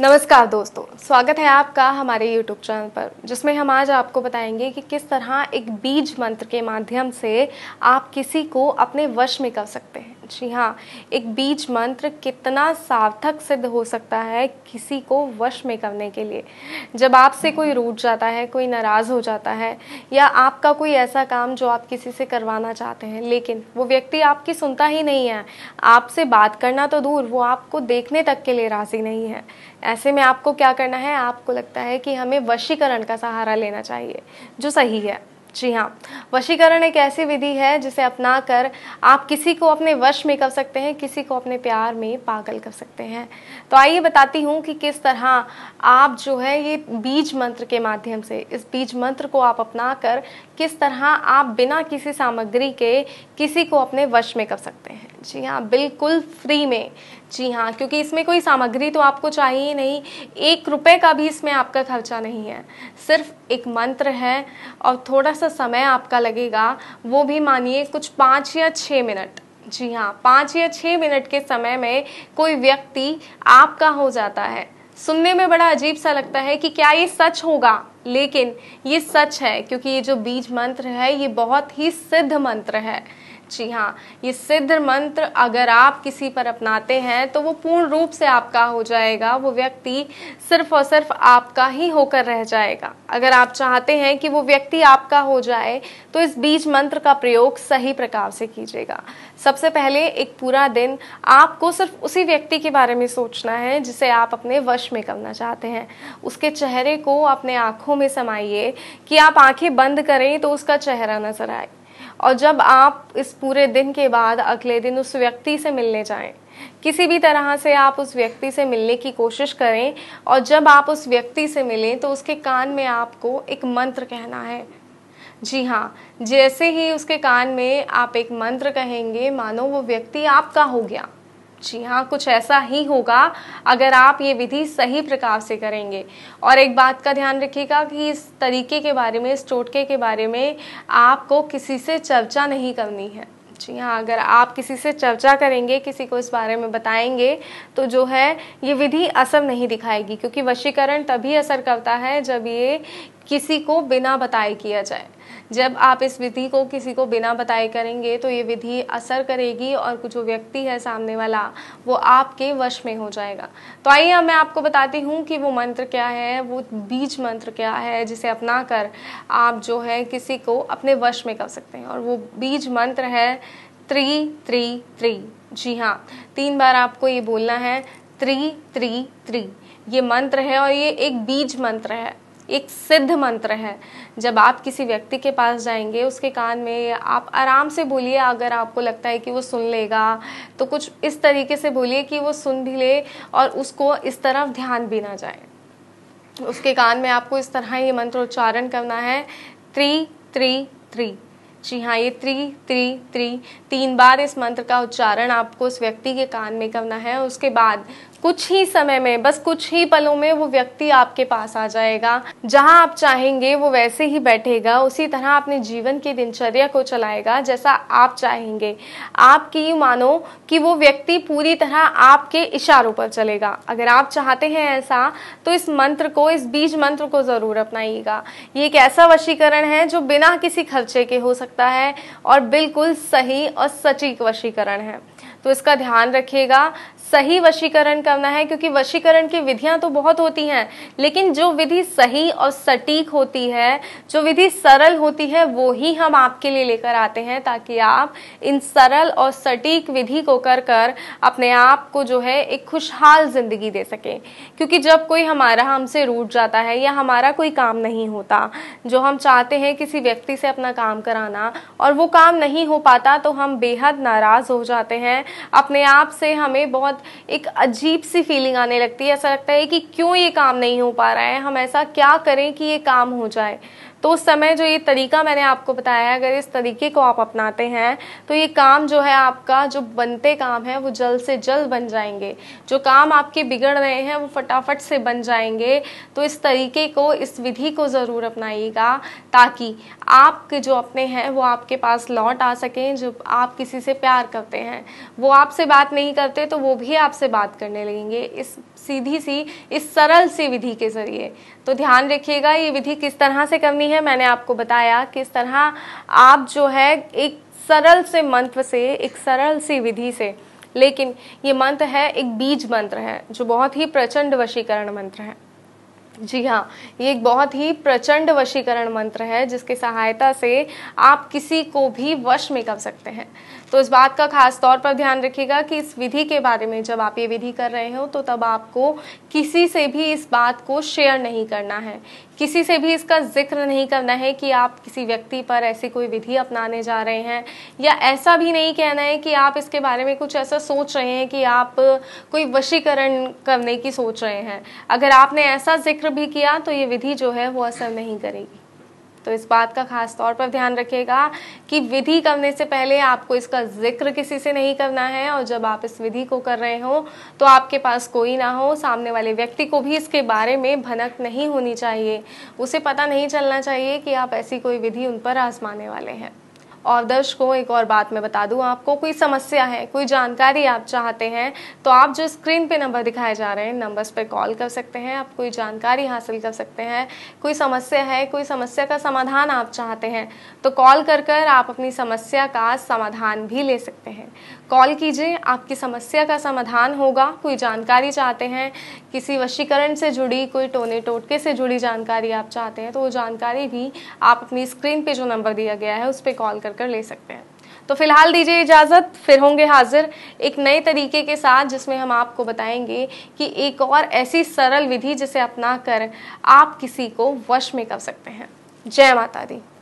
नमस्कार दोस्तों स्वागत है आपका हमारे YouTube चैनल पर जिसमें हम आज आपको बताएंगे कि किस तरह एक बीज मंत्र के माध्यम से आप किसी को अपने वश में कर सकते हैं जी हाँ एक बीज मंत्र कितना सार्थक सिद्ध हो सकता है किसी को वश में करने के लिए जब आपसे कोई रूठ जाता है कोई नाराज़ हो जाता है या आपका कोई ऐसा काम जो आप किसी से करवाना चाहते हैं लेकिन वो व्यक्ति आपकी सुनता ही नहीं है आपसे बात करना तो दूर वो आपको देखने तक के लिए राज़ी नहीं है ऐसे में आपको क्या करना है आपको लगता है कि हमें वशीकरण का सहारा लेना चाहिए जो सही है जी हाँ वशीकरण एक ऐसी विधि है जिसे अपना कर आप किसी को अपने वश में कर सकते हैं किसी को अपने प्यार में पागल कर सकते हैं तो आइए बताती हूँ कि किस तरह आप जो है ये बीज मंत्र के माध्यम से इस बीज मंत्र को आप अपना कर किस तरह आप बिना किसी सामग्री के किसी को अपने वश में कर सकते हैं जी हाँ बिल्कुल फ्री में जी हाँ क्योंकि इसमें कोई सामग्री तो आपको चाहिए नहीं एक रुपये का भी इसमें आपका खर्चा नहीं है सिर्फ एक मंत्र है और थोड़ा सा सा समय आपका लगेगा वो भी मानिए कुछ पाँच या छः मिनट जी हाँ पाँच या छः मिनट के समय में कोई व्यक्ति आपका हो जाता है सुनने में बड़ा अजीब सा लगता है कि क्या ये सच होगा लेकिन ये सच है क्योंकि ये जो बीज मंत्र है ये बहुत ही सिद्ध मंत्र है जी हाँ ये सिद्ध मंत्र अगर आप किसी पर अपनाते हैं तो वो पूर्ण रूप से आपका हो जाएगा वो व्यक्ति सिर्फ और सिर्फ आपका ही होकर रह जाएगा अगर आप चाहते हैं कि वो व्यक्ति आपका हो जाए तो इस बीज मंत्र का प्रयोग सही प्रकार से कीजिएगा सबसे पहले एक पूरा दिन आपको सिर्फ उसी व्यक्ति के बारे में सोचना है जिसे आप अपने वश में करना चाहते हैं उसके चेहरे को अपने आँखों में समाइए कि आप आँखें बंद करें तो उसका चेहरा नजर आए और जब आप इस पूरे दिन के बाद अगले दिन उस व्यक्ति से मिलने जाएं किसी भी तरह से आप उस व्यक्ति से मिलने की कोशिश करें और जब आप उस व्यक्ति से मिलें तो उसके कान में आपको एक मंत्र कहना है जी हाँ जैसे ही उसके कान में आप एक मंत्र कहेंगे मानो वो व्यक्ति आपका हो गया जी हाँ कुछ ऐसा ही होगा अगर आप ये विधि सही प्रकार से करेंगे और एक बात का ध्यान रखिएगा कि इस तरीके के बारे में इस टोटके के बारे में आपको किसी से चर्चा नहीं करनी है जी हाँ अगर आप किसी से चर्चा करेंगे किसी को इस बारे में बताएंगे तो जो है ये विधि असर नहीं दिखाएगी क्योंकि वशीकरण तभी असर करता है जब ये किसी को बिना बताए किया जाए जब आप इस विधि को किसी को बिना बताए करेंगे तो ये विधि असर करेगी और जो व्यक्ति है सामने वाला वो आपके वश में हो जाएगा तो आइए मैं आपको बताती हूँ कि वो मंत्र क्या है वो बीज मंत्र क्या है जिसे अपना कर आप जो है किसी को अपने वश में कर सकते हैं और वो बीज मंत्र है त्रि त्रि त्रि जी हाँ तीन बार आपको ये बोलना है त्रि त्रि त्रि ये मंत्र है और ये एक बीज मंत्र है एक सिद्ध मंत्र है जब आप किसी व्यक्ति के पास जाएंगे उसके कान में आप आराम से बोलिए अगर आपको लगता है कि वो सुन लेगा तो कुछ इस तरीके से बोलिए कि वो सुन भी ले और उसको इस तरफ ध्यान भी ना जाए उसके कान में आपको इस तरह ये मंत्र उच्चारण करना है त्री त्री त्री जी हाँ ये त्री त्री त्री तीन बार इस मंत्र का उच्चारण आपको उस व्यक्ति के कान में करना है उसके बाद कुछ ही समय में बस कुछ ही पलों में वो व्यक्ति आपके पास आ जाएगा जहां आप चाहेंगे वो वैसे ही बैठेगा उसी तरह अपने जीवन की दिनचर्या को चलाएगा जैसा आप चाहेंगे आपकी मानो कि वो व्यक्ति पूरी तरह आपके इशारों पर चलेगा अगर आप चाहते हैं ऐसा तो इस मंत्र को इस बीज मंत्र को ज़रूर अपनाइएगा ये एक ऐसा वशीकरण है जो बिना किसी खर्चे के हो सकता है और बिल्कुल सही और सटीक वशीकरण है तो इसका ध्यान रखिएगा सही वशीकरण करना है क्योंकि वशीकरण की विधियां तो बहुत होती हैं लेकिन जो विधि सही और सटीक होती है जो विधि सरल होती है वो ही हम आपके लिए लेकर आते हैं ताकि आप इन सरल और सटीक विधि को कर कर अपने आप को जो है एक खुशहाल ज़िंदगी दे सकें क्योंकि जब कोई हमारा हमसे रूट जाता है या हमारा कोई काम नहीं होता जो हम चाहते हैं किसी व्यक्ति से अपना काम कराना और वो काम नहीं हो पाता तो हम बेहद नाराज़ हो जाते हैं अपने आप से हमें बहुत बाद एक अजीब सी फीलिंग आने लगती है ऐसा लगता है कि क्यों ये काम नहीं हो पा रहा है हम ऐसा क्या करें कि ये काम हो जाए तो उस समय जो ये तरीका मैंने आपको बताया अगर इस तरीके को आप अपनाते हैं तो ये काम जो है आपका जो बनते काम है वो जल्द से जल्द बन जाएंगे जो काम आपके बिगड़ रहे हैं वो फटाफट से बन जाएंगे तो इस तरीके को इस विधि को ज़रूर अपनाइएगा ताकि आपके जो अपने हैं वो आपके पास लौट आ सकें जो आप किसी से प्यार करते हैं वो आपसे बात नहीं करते तो वो भी आपसे बात करने लगेंगे इस सीधी सी इस सरल सी विधि के ज़रिए तो ध्यान रखिएगा ये विधि किस तरह से करनी है है मैंने आपको बताया किस तरह आप जो है एक सरल से मंत्र से एक सरल सी विधि से लेकिन ये मंत्र है एक बीज मंत्र है जो बहुत ही प्रचंड वशीकरण मंत्र है जी हाँ ये एक बहुत ही प्रचंड वशीकरण मंत्र है जिसकी सहायता से आप किसी को भी वश में कर सकते हैं तो इस बात का खास तौर पर ध्यान रखिएगा कि इस विधि के बारे में जब आप ये विधि कर रहे हो तो तब आपको किसी से भी इस बात को शेयर नहीं करना है किसी से भी इसका जिक्र नहीं करना है कि आप किसी व्यक्ति पर ऐसी कोई विधि अपनाने जा रहे हैं या ऐसा भी नहीं कहना है कि आप इसके बारे में कुछ ऐसा सोच रहे हैं कि आप कोई वशीकरण करने की सोच रहे हैं अगर आपने ऐसा जिक्र भी किया तो ये विधि जो है वो असर नहीं करेगी तो इस बात का खास तौर पर ध्यान रखिएगा कि विधि करने से पहले आपको इसका जिक्र किसी से नहीं करना है और जब आप इस विधि को कर रहे हो तो आपके पास कोई ना हो सामने वाले व्यक्ति को भी इसके बारे में भनक नहीं होनी चाहिए उसे पता नहीं चलना चाहिए कि आप ऐसी कोई विधि उन पर आजमाने वाले हैं और दर्शकों एक और बात मैं बता दूं आपको कोई समस्या है कोई जानकारी आप चाहते हैं तो आप जो स्क्रीन पे नंबर दिखाए जा रहे हैं नंबर्स पे कॉल कर सकते हैं आप कोई जानकारी हासिल कर सकते हैं कोई समस्या है कोई समस्या का समाधान आप चाहते हैं तो कॉल कर कर आप अपनी समस्या का समाधान भी ले सकते हैं कॉल कीजिए आपकी समस्या का समाधान होगा कोई जानकारी चाहते हैं किसी वशीकरण से जुड़ी कोई टोने टोटके से जुड़ी जानकारी आप चाहते हैं तो वो जानकारी भी आप अपनी स्क्रीन पर जो नंबर दिया गया है उस पर कॉल कर कर ले सकते हैं तो फिलहाल दीजिए इजाज़त फिर होंगे हाजिर एक नए तरीके के साथ जिसमें हम आपको बताएंगे कि एक और ऐसी सरल विधि जिसे अपना कर आप किसी को वश में कर सकते हैं जय माता दी